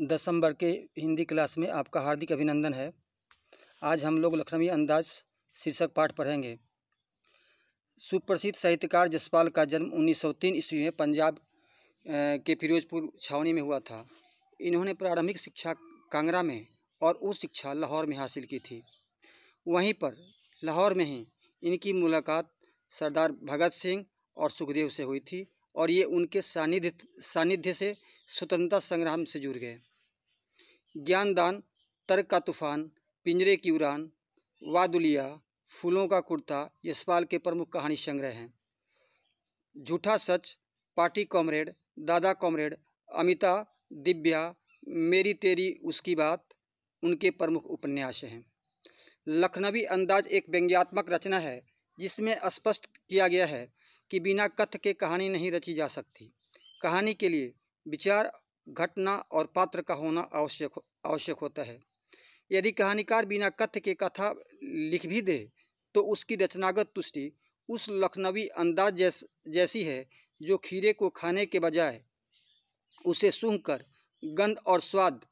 दसम्बर के हिंदी क्लास में आपका हार्दिक अभिनंदन है आज हम लोग लखनवी अंदाज शीर्षक पाठ पढ़ेंगे सुप्रसिद्ध साहित्यकार जसपाल का जन्म 1903 ईस्वी में पंजाब के फिरोजपुर छावनी में हुआ था इन्होंने प्रारंभिक शिक्षा कांगड़ा में और उच्च शिक्षा लाहौर में हासिल की थी वहीं पर लाहौर में ही इनकी मुलाकात सरदार भगत सिंह और सुखदेव से हुई थी और ये उनके सानिध्य सानिध्य से स्वतंत्रता संग्राम से जुड़ गए ज्ञानदान तर्क का तूफान पिंजरे की उड़ान वादुलिया फूलों का कुर्ता यशपाल के प्रमुख कहानी संग्रह हैं Jhootha Sach party comrade Dada comrade Amita Divya मेरी तेरी उसकी बात उनके प्रमुख उपन्यास हैं लखनवी अंदाज एक व्यंग्यात्मक रचना है जिसमें स्पष्ट किया गया है कि बिना कथ के कहानी नहीं रची जा सकती कहानी के लिए विचार घटना और पात्र का होना आवश्यक आवश्यक होता है यदि कहानीकार बिना कथ के कथा लिख भी दे तो उसकी रचनागत तुष्टि उस लखनवी अंदाज जैस जैसी है जो खीरे को खाने के बजाय उसे सूंघ कर गंध और स्वाद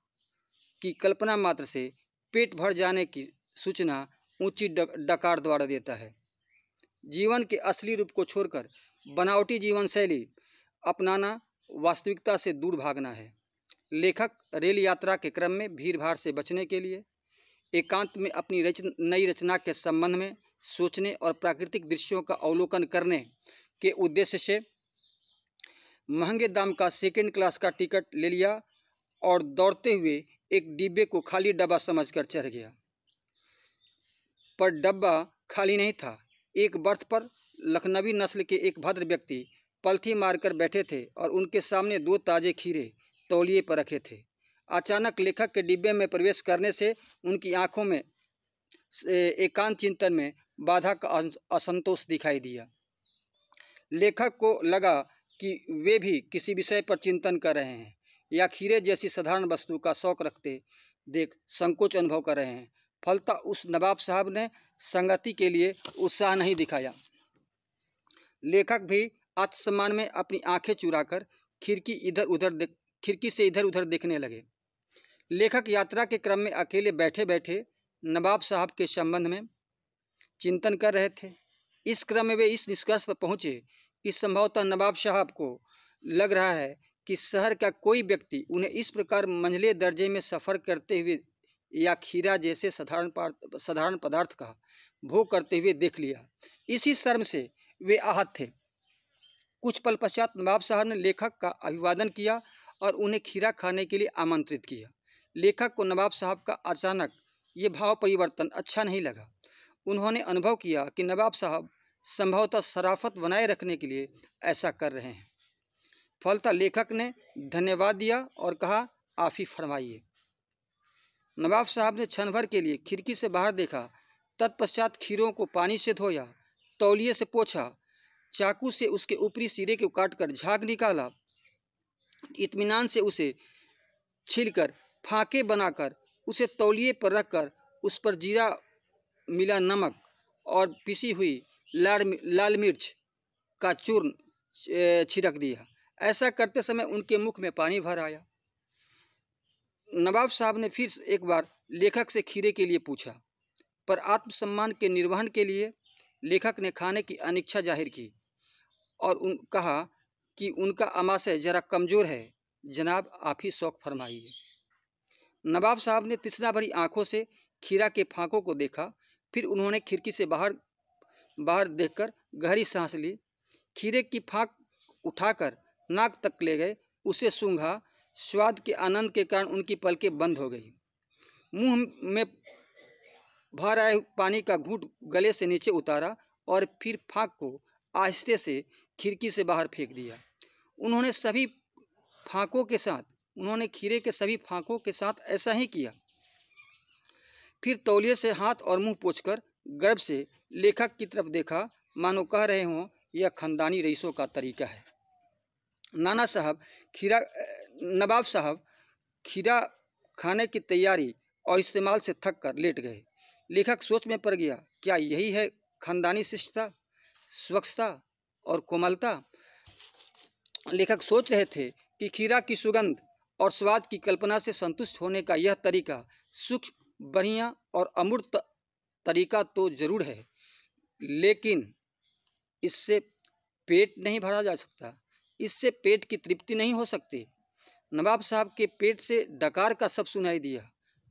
की कल्पना मात्र से पेट भर जाने की सूचना ऊंची डकार द्वारा देता है जीवन के असली रूप को छोड़कर बनावटी जीवन शैली अपनाना वास्तविकता से दूर भागना है लेखक रेल यात्रा के क्रम में भीड़भाड़ से बचने के लिए एकांत में अपनी रच नई रचना के संबंध में सोचने और प्राकृतिक दृश्यों का अवलोकन करने के उद्देश्य से महंगे दाम का सेकेंड क्लास का टिकट ले लिया और दौड़ते हुए एक डिब्बे को खाली डब्बा समझकर चढ़ गया पर डब्बा खाली नहीं था एक बर्थ पर लखनवी नस्ल के एक भद्र व्यक्ति पलथी मारकर बैठे थे और उनके सामने दो ताजे खीरे तौलिए पर रखे थे अचानक लेखक के डिब्बे में प्रवेश करने से उनकी आंखों में एकांत चिंतन में बाधा का अं-, असंतोष दिखाई दिया लेखक को लगा कि वे भी किसी विषय पर चिंतन कर रहे हैं या खीरे जैसी साधारण वस्तु का शौक रखते देख संकोच अनुभव कर रहे हैं फलता उस नवाब साहब ने संगति के लिए उत्साह नहीं दिखाया लेखक भी आत्मसम्मान में अपनी आंखें चुराकर खिड़की इधर उधर खिड़की से इधर उधर देखने लगे लेखक यात्रा के क्रम में अकेले बैठे बैठे नवाब साहब के संबंध में चिंतन कर रहे थे इस क्रम में वे इस निष्कर्ष पर पहुंचे कि संभवतः नवाब साहब को लग रहा है कि शहर का कोई व्यक्ति उन्हें इस प्रकार मंझले दर्जे में सफ़र करते हुए या खीरा जैसे साधारण साधारण पदार्थ का भोग करते हुए देख लिया इसी शर्म से वे आहत थे कुछ पल पश्चात नवाब साहब ने लेखक का अभिवादन किया और उन्हें खीरा खाने के लिए आमंत्रित किया लेखक को नवाब साहब का अचानक ये भाव परिवर्तन अच्छा नहीं लगा उन्होंने अनुभव किया कि नवाब साहब संभवतः शराफत बनाए रखने के लिए ऐसा कर रहे हैं फलता लेखक ने धन्यवाद दिया और कहा आफ़ी फरमाइए नवाब साहब ने क्षण भर के लिए खिड़की से बाहर देखा तत्पश्चात खीरों को पानी से धोया तौलिए से पोछा चाकू से उसके ऊपरी सिरे को काट कर झाग निकाला इतमान से उसे छिलकर फांके बनाकर उसे तौलिए पर रखकर उस पर जीरा मिला नमक और पिसी हुई लाल लाल मिर्च का चूर्ण छिड़क दिया ऐसा करते समय उनके मुख में पानी भर आया नवाब साहब ने फिर एक बार लेखक से खीरे के लिए पूछा पर आत्मसम्मान के निर्वहन के लिए लेखक ने खाने की अनिच्छा जाहिर की और उन कहा कि उनका अमाशय जरा कमज़ोर है जनाब आप ही शौक फरमाइए नवाब साहब ने तिसना भरी आंखों से खीरा के फांकों को देखा फिर उन्होंने खिड़की से बाहर बाहर देखकर गहरी सांस ली खीरे की फांक उठाकर नाक तक ले गए उसे सूंघा स्वाद के आनंद के कारण उनकी पलकें बंद हो गई मुंह में भर आए पानी का घूट गले से नीचे उतारा और फिर फाक को आहिस्ते से खिड़की से बाहर फेंक दिया उन्होंने सभी फाकों के साथ उन्होंने खीरे के सभी फाकों के साथ ऐसा ही किया फिर तौलिए से हाथ और मुंह पोछकर गर्भ से लेखक की तरफ देखा मानो कह रहे हों यह खानदानी रईसों का तरीका है नाना साहब खीरा नवाब साहब खीरा खाने की तैयारी और इस्तेमाल से थक कर लेट गए लेखक सोच में पड़ गया क्या यही है खानदानी शिष्टता स्वच्छता और कोमलता लेखक सोच रहे थे कि खीरा की सुगंध और स्वाद की कल्पना से संतुष्ट होने का यह तरीका सूक्ष्म बढ़िया और अमूर्त तरीका तो जरूर है लेकिन इससे पेट नहीं भरा जा सकता इससे पेट की तृप्ति नहीं हो सकती नवाब साहब के पेट से डकार का सब सुनाई दिया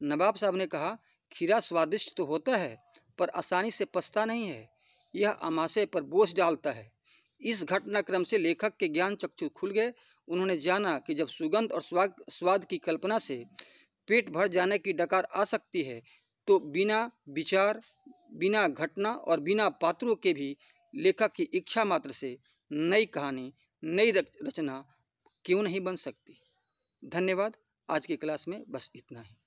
नवाब साहब ने कहा खीरा स्वादिष्ट तो होता है पर आसानी से पछता नहीं है यह अमाशय पर बोझ डालता है इस घटनाक्रम से लेखक के ज्ञान चक्षु खुल गए उन्होंने जाना कि जब सुगंध और स्वाद स्वाद की कल्पना से पेट भर जाने की डकार आ सकती है तो बिना विचार बिना घटना और बिना पात्रों के भी लेखक की इच्छा मात्र से नई कहानी नई रचना क्यों नहीं बन सकती धन्यवाद आज की क्लास में बस इतना ही